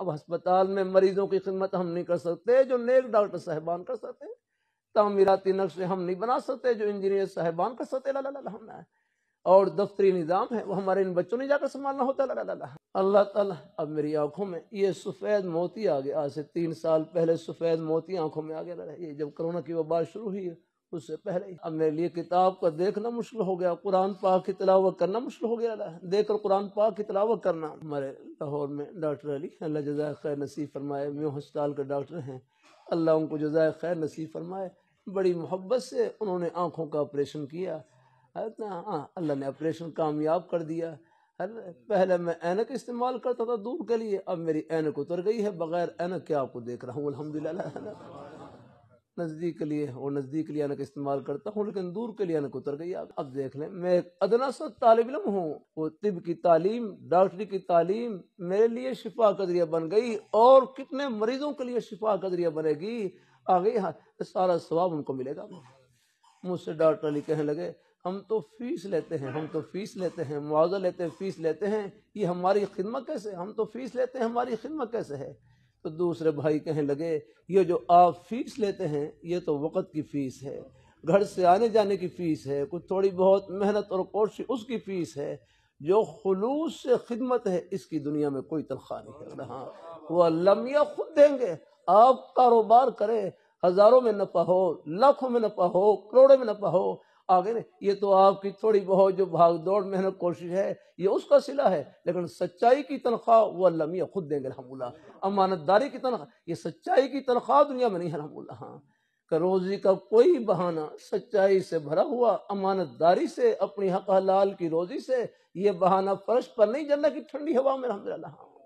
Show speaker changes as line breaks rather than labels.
अब अस्पताल में मरीजों की खिदमत हम नहीं कर सकते जो नेक डॉक्टर साहबान कर सकते हैं तमीराती नक्शे हम नहीं बना सकते जो इंजीनियर साहबान कर सकते ला ला ला हम ना और दफ्तरी निज़ाम है वो हमारे इन बच्चों ने जाकर संभालना होता ला ला ला अल्लाह ताला अब मेरी आंखों में ये सफ़ेद मोती आ गया आज से तीन साल पहले सफ़ेद मोती आंखों में आ गया ये जब कोरोना की वबा शुरू हुई है उससे पहले अब मेरे लिए किताब का देखना मुश्किल हो गया कुरान पाक की तलावत करना मुश्किल हो गया देखकर कुरान पाक की तलावत करना हमारे लाहौर में डॉक्टर अली अल्लाह जजाय खैर नसीब फरमाए मे हस्पताल के डॉक्टर हैं अल्लाह उनको जजाय खैर नसीब फरमाए बड़ी मोहब्बत से उन्होंने आँखों का ऑपरेशन किया हाँ, हाँ अल्लाह ने ऑपरेशन कामयाब कर दिया पहले मैं ऐनक इस्तेमाल करता था दूर के लिए अब मेरी ऐनक उतर गई है बगैर ऐनक के आपको देख रहा हूँ अलहमदिल्ला नज़दीक के लिए और नज़दीक के लिए का इस्तेमाल करता हूँ लेकिन दूर के लिए को उतर गई अब देख लें मैं एक अदना सा तालब इलम हूँ वो तिब की तालीम डॉक्टरी की तालीम मेरे लिए शिफा का जरिया बन गई और कितने मरीजों के लिए शिफा का जरिया बनेगी आगे हाँ सारा स्वाब उनको मिलेगा मुझसे डॉक्टर अली कहने लगे हम तो फीस लेते हैं हम तो फीस लेते हैं मुआवजा लेते हैं फीस लेते हैं ये हमारी खिदमत कैसे हम तो फीस लेते हैं हमारी खिदमत कैसे है तो दूसरे भाई कहने लगे ये जो आप फीस लेते हैं ये तो वक़्त की फ़ीस है घर से आने जाने की फ़ीस है कुछ थोड़ी बहुत मेहनत और कोशिश उसकी फ़ीस है जो खलूस से खिदमत है इसकी दुनिया में कोई तनख्वाह नहीं है हाँ वह लमिया खुद देंगे आप कारोबार करें हज़ारों में नफा हो लाखों में नफा हो करोड़ों में नफा हो आगे ने ये तो आपकी थोड़ी बहुत जो भाग दौड़ मेहनत कोशिश है ये उसका सिला है लेकिन सच्चाई की तनख्वाह वो अल्लाह खुद देंगे अलहमदुल्ला अमानतदारी की तनख्वाह ये सच्चाई की तनख्वाह दुनिया में नहीं है अलहमदुल्ला हाँ रोजी का कोई बहाना सच्चाई से भरा हुआ अमानतदारी से अपनी हक हलाल की रोजी से ये बहाना फर्श पर नहीं जन्ना की ठंडी हवा में अलहमदुल्ला हाँ